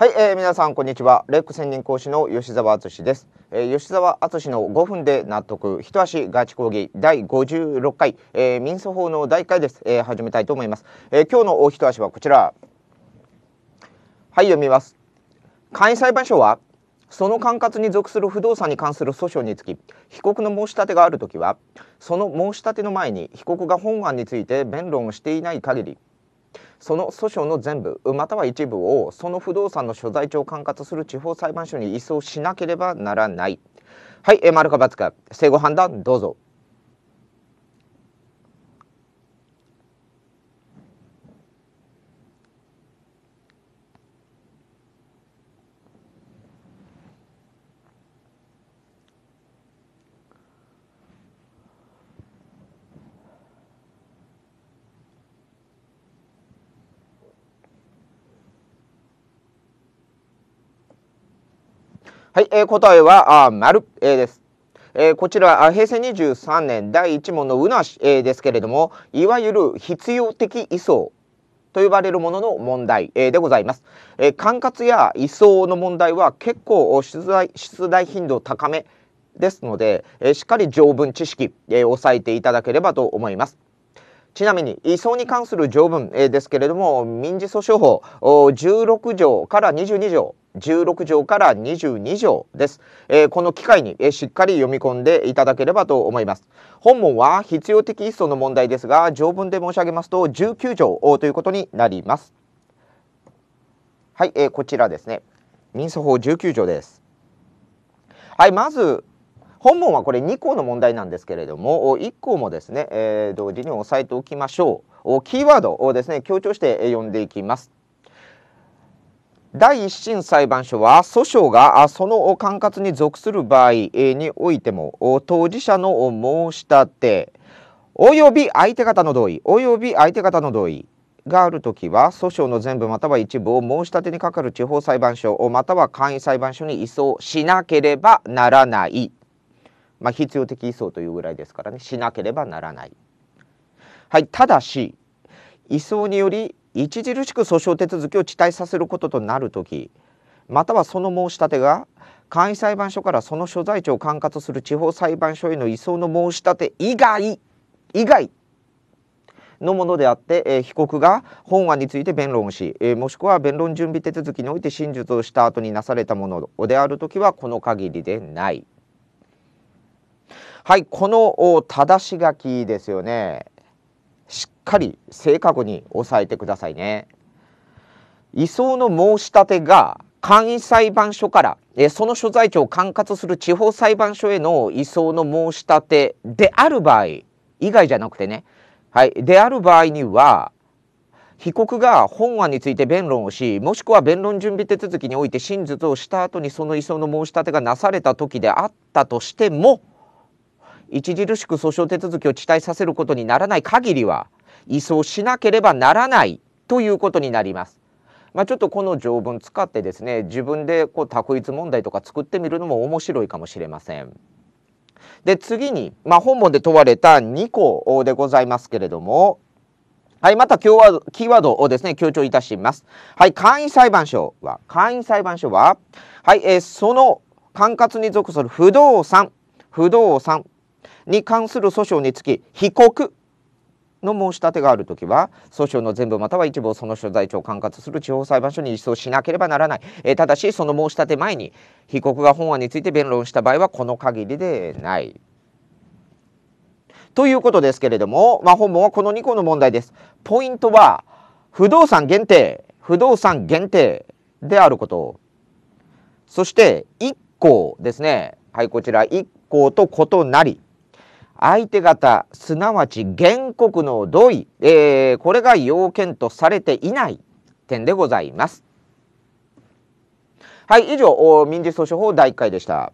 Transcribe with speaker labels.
Speaker 1: はい、えー、皆さんこんにちは。レック専任講師の吉澤敦です。えー、吉澤敦の5分で納得一足ガチ講義第56回、えー、民訴法の第1回です、えー、始めたいと思います。え今日の一足はこちら。はい、読みます。簡易裁判所はその管轄に属する不動産に関する訴訟につき被告の申し立てがあるときはその申し立ての前に被告が本案について弁論をしていない限りその訴訟の全部または一部をその不動産の所在地を管轄する地方裁判所に移送しなければならない。はい、えー、丸か×か、正誤判断どうぞ。はい、えー、答えは、あ丸、えー、です。えー、こちら平成23年第1問の「うなし」えー、ですけれどもいわゆる必要的位相と呼ばれるものの問題、えー、でございます、え管轄や位相の問題は結構出題出題頻度高めですので、えしっかり条文知識、え押さえていただければと思います。ちなみに移送に関する条文、ですけれども民事訴訟法16条から22条16条から22条です、この機会に、しっかり読み込んでいただければと思います本文は必要的一層の問題ですが条文で申し上げますと19条ということになりますはい、こちらですね民訴法19条ですはいまず本文はこれ2項の問題なんですけれども、1項もですね、えー、同時に押さえておきましょう。キーワードをですね、強調して読んでいきます。第一審裁判所は訴訟がその管轄に属する場合においても当事者の申し立て及び相手方の同意及び相手方の同意があるときは訴訟の全部または一部を申し立てに係る地方裁判所または簡易裁判所に移送しなければならないまあ、必要的移送というぐらいですからねしなければならない。はい、ただし位相により著しく訴訟手続きを遅滞させることとなる時またはその申し立てが簡易裁判所からその所在地を管轄する地方裁判所への移送の申し立て以外以外のものであって、えー、被告が本案について弁論し、えー、もしくは弁論準備手続きにおいて真実をした後になされたものである時はこの限りでない。はい、この正し書きですよね。しっかり正確に押さえてくださいね。移送の申し立てが簡易裁判所から、えその所在地を管轄する地方裁判所への移送の申し立てである場合以外じゃなくてね、はい、である場合には被告が本案について弁論をしもしくは弁論準備手続きにおいて真実をした後にその移送の申し立てがなされた時であったとしても著しく訴訟手続きを遅滞させることにならない限りは移送しなければならないということになります。まあ、ちょっとこの条文使ってですね自分でこう択一問題とか作ってみるのも面白いかもしれません。で次に、まあ、本文で問われた2項でございますけれどもはい、またキーワード、キーワードをですね、強調いたします。はい、簡易裁判所は、簡易裁判所は、はい、えー、その管轄に属する不動産、不動産、に関する訴訟につき被告の申し立てがあるときは訴訟の全部または一部をその所在地を管轄する地方裁判所に移送しなければならない、えー、ただしその申し立て前に被告が本案について弁論した場合はこの限りでない。ということですけれども、まあ、本文はこの2項の問題です。ポイントは不動産限定不動産限定であることそして1項ですねはいこちら1項と異なり相手方すなわち原告の同意、えー、これが要件とされていない点でございます。はい以上民事訴訟法第1回でした。